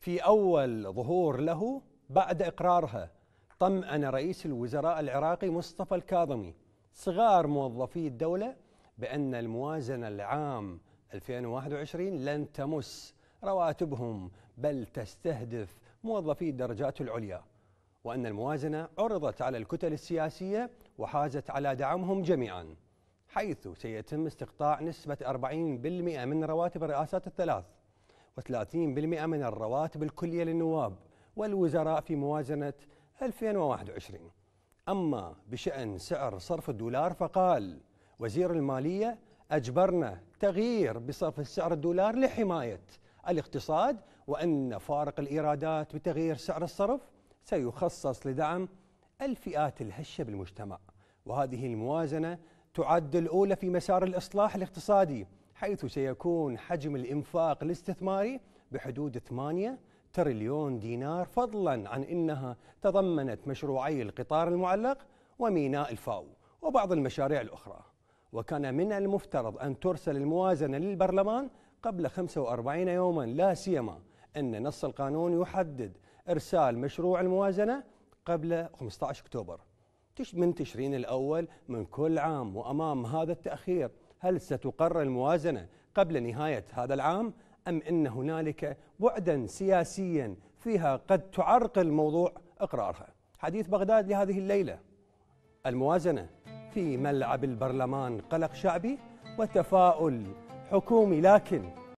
في أول ظهور له بعد إقرارها طمأن رئيس الوزراء العراقي مصطفى الكاظمي صغار موظفي الدولة بأن الموازنة العام 2021 لن تمس رواتبهم بل تستهدف موظفي الدرجات العليا وأن الموازنة عرضت على الكتل السياسية وحازت على دعمهم جميعا حيث سيتم استقطاع نسبة 40% من رواتب الرئاسات الثلاث 30 من الرواتب الكلية للنواب والوزراء في موازنة 2021 أما بشأن سعر صرف الدولار فقال وزير المالية أجبرنا تغيير بصرف السعر الدولار لحماية الاقتصاد وأن فارق الإيرادات بتغيير سعر الصرف سيخصص لدعم الفئات الهشة بالمجتمع وهذه الموازنة تعد الأولى في مسار الإصلاح الاقتصادي حيث سيكون حجم الإنفاق الاستثماري بحدود 8 تريليون دينار فضلا عن أنها تضمنت مشروعي القطار المعلق وميناء الفاو وبعض المشاريع الأخرى وكان من المفترض أن ترسل الموازنة للبرلمان قبل 45 يوما لا سيما أن نص القانون يحدد إرسال مشروع الموازنة قبل 15 أكتوبر من تشرين الأول من كل عام وأمام هذا التأخير هل ستقر الموازنة قبل نهاية هذا العام أم أن هنالك بعدا سياسيا فيها قد تعرقل موضوع إقرارها حديث بغداد لهذه الليلة الموازنة في ملعب البرلمان قلق شعبي وتفاؤل حكومي لكن